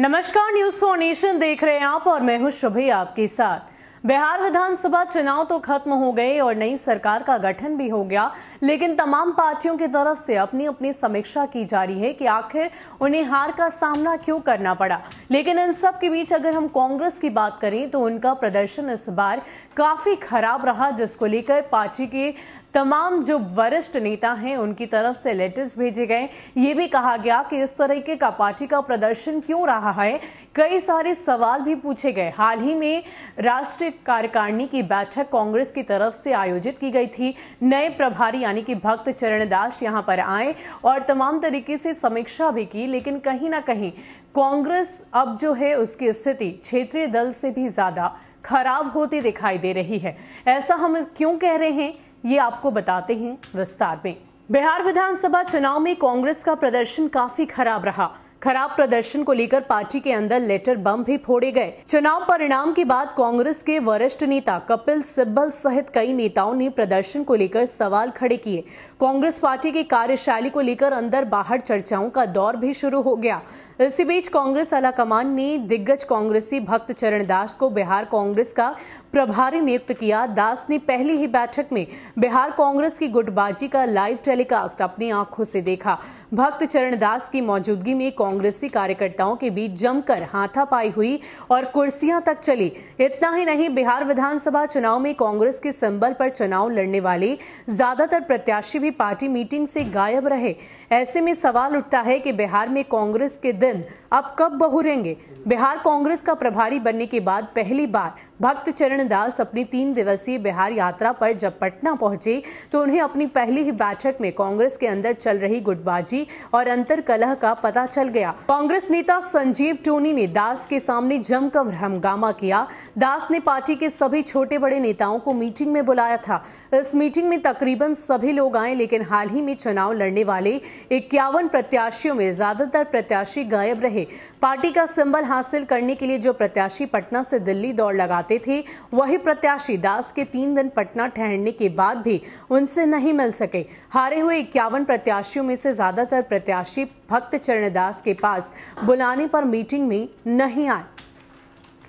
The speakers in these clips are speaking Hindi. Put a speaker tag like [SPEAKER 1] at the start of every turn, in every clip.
[SPEAKER 1] नमस्कार न्यूज फॉर नेशन देख रहे हैं आप और मैं हूं शुभी आपके साथ बिहार विधानसभा चुनाव तो खत्म हो गए और नई सरकार का गठन भी हो गया लेकिन तमाम पार्टियों की तरफ से अपनी अपनी समीक्षा की जा रही है कि आखिर उन्हें हार का सामना क्यों करना पड़ा लेकिन इन सब के बीच अगर हम कांग्रेस की बात करें तो उनका प्रदर्शन इस बार काफी खराब रहा जिसको लेकर पार्टी के तमाम जो वरिष्ठ नेता हैं उनकी तरफ से लेटर्स भेजे गए ये भी कहा गया कि इस तरीके का पार्टी का प्रदर्शन क्यों रहा है कई सारे सवाल भी पूछे गए हाल ही में राष्ट्रीय कार्यकारिणी की बैठक कांग्रेस की तरफ से आयोजित की गई थी नए प्रभारी यानी कि भक्त चरण दास यहाँ पर आए और तमाम तरीके से समीक्षा भी की लेकिन कहीं ना कहीं कांग्रेस अब जो है उसकी स्थिति क्षेत्रीय दल से भी ज्यादा खराब होती दिखाई दे रही है ऐसा हम क्यों कह रहे हैं ये आपको बताते हैं विस्तार में बिहार विधानसभा चुनाव में कांग्रेस का प्रदर्शन काफी खराब रहा खराब प्रदर्शन को लेकर पार्टी के अंदर लेटर बम भी फोड़े गए चुनाव परिणाम के बाद कांग्रेस के वरिष्ठ नेता कपिल सिब्बल सहित कई नेताओं ने प्रदर्शन को लेकर सवाल खड़े किए कांग्रेस पार्टी की कार्यशैली को लेकर अंदर बाहर चर्चाओं का दौर भी शुरू हो गया इसी बीच कांग्रेस आलाकमान ने दिग्गज कांग्रेसी भक्त चरण दास को बिहार कांग्रेस का प्रभारी नियुक्त किया दास ने पहली ही बैठक में बिहार कांग्रेस की गुटबाजी का लाइव टेलीकास्ट अपनी आंखों से देखा भक्त चरण दास की मौजूदगी में कांग्रेसी कार्यकर्ताओं के बीच जमकर हाथापाई हुई और कुर्सियां तक चली इतना ही नहीं बिहार विधानसभा चुनाव में कांग्रेस के संबल पर चुनाव लड़ने वाले ज्यादातर प्रत्याशी भी पार्टी मीटिंग से गायब रहे ऐसे में सवाल उठता है कि बिहार में कांग्रेस के दिन अब कब बहुरेंगे बिहार कांग्रेस का प्रभारी बनने के बाद पहली बार भक्त चरण दास अपनी तीन दिवसीय बिहार यात्रा पर जब पटना पहुंचे तो उन्हें अपनी पहली ही बैठक में कांग्रेस के अंदर चल रही गुटबाजी और अंतर कलह का पता चल गया कांग्रेस नेता संजीव टोनी ने दास के सामने जमकर हंगामा किया दास ने पार्टी के सभी छोटे बड़े नेताओं को मीटिंग में बुलाया था इस मीटिंग में तकरीबन सभी लोग आए लेकिन हाल ही में चुनाव लड़ने वाले इक्यावन प्रत्याशियों में ज्यादातर प्रत्याशी गायब रहे पार्टी का सिंबल हासिल करने के लिए जो प्रत्याशी पटना से दिल्ली दौड़ लगा चाहते थे वही प्रत्याशी दास के तीन दिन पटना ठहरने के बाद भी उनसे नहीं मिल सके हारे हुए इक्यावन प्रत्याशियों में से ज्यादातर प्रत्याशी भक्त चरण दास के पास बुलाने पर मीटिंग में नहीं आए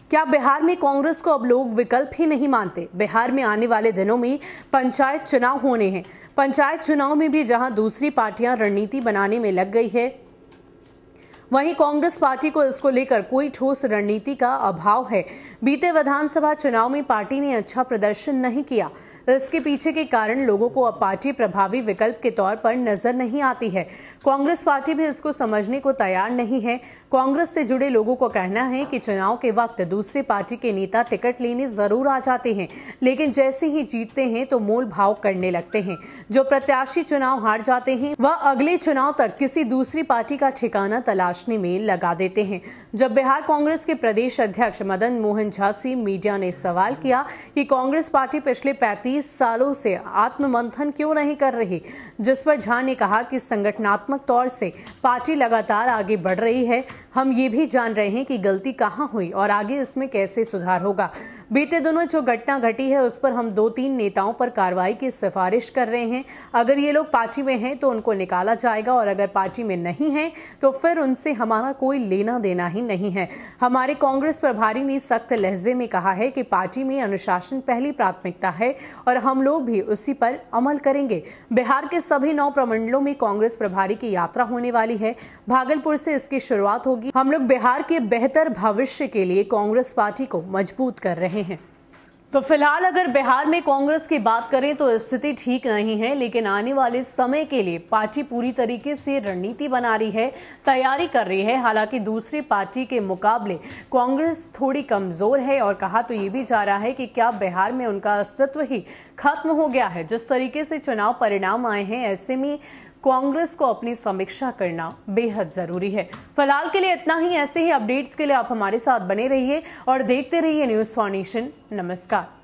[SPEAKER 1] क्या बिहार में कांग्रेस को अब लोग विकल्प ही नहीं मानते बिहार में आने वाले दिनों में पंचायत चुनाव होने हैं पंचायत चुनाव में भी जहां दूसरी पार्टियां रणनीति बनाने में लग गई है वहीं कांग्रेस पार्टी को इसको लेकर कोई ठोस रणनीति का अभाव है बीते विधानसभा चुनाव में पार्टी ने अच्छा प्रदर्शन नहीं किया इसके पीछे के कारण लोगों को अब पार्टी प्रभावी विकल्प के तौर पर नजर नहीं आती है कांग्रेस पार्टी भी इसको समझने को तैयार नहीं है कांग्रेस से जुड़े लोगों को कहना है कि चुनाव के वक्त दूसरी पार्टी के नेता टिकट लेने जरूर आ जाते हैं लेकिन जैसे ही जीतते हैं तो मोल भाव करने लगते हैं जो प्रत्याशी चुनाव हार जाते हैं वह अगले चुनाव तक किसी दूसरी पार्टी का ठिकाना तलाशने में लगा देते हैं जब बिहार कांग्रेस के प्रदेश अध्यक्ष मदन मोहन झा से मीडिया ने सवाल किया कि कांग्रेस पार्टी पिछले पैंतीस 30 सालों से आत्ममंथन क्यों नहीं कर रही जिस पर झा ने कहा कि संगठनात्मक तौर से पार्टी लगातार आगे बढ़ रही है हम ये भी जान रहे हैं कि गलती कहाँ हुई और आगे इसमें कैसे सुधार होगा बीते दोनों जो घटना घटी है उस पर हम दो तीन नेताओं पर कार्रवाई की सिफारिश कर रहे हैं अगर ये लोग पार्टी में हैं तो उनको निकाला जाएगा और अगर पार्टी में नहीं है तो फिर उनसे हमारा कोई लेना देना ही नहीं है हमारे कांग्रेस प्रभारी ने सख्त लहजे में कहा है कि पार्टी में अनुशासन पहली प्राथमिकता है और हम लोग भी उसी पर अमल करेंगे बिहार के सभी नौ प्रमंडलों में कांग्रेस प्रभारी की यात्रा होने वाली है भागलपुर से इसकी शुरुआत होगी हम लोग बिहार के बेहतर भविष्य के लिए कांग्रेस पार्टी को मजबूत कर रहे हैं रहे हैं तो फिलहाल अगर बिहार में कांग्रेस की बात करें तो स्थिति ठीक नहीं है लेकिन आने वाले समय के लिए पार्टी पूरी तरीके से रणनीति बना रही है तैयारी कर रही है हालांकि दूसरी पार्टी के मुकाबले कांग्रेस थोड़ी कमज़ोर है और कहा तो ये भी जा रहा है कि क्या बिहार में उनका अस्तित्व ही खत्म हो गया है जिस तरीके से चुनाव परिणाम आए हैं ऐसे में कांग्रेस को अपनी समीक्षा करना बेहद जरूरी है फिलहाल के लिए इतना ही ऐसे ही अपडेट्स के लिए आप हमारे साथ बने रहिए और देखते रहिए न्यूज़ फॉर नेशन नमस्कार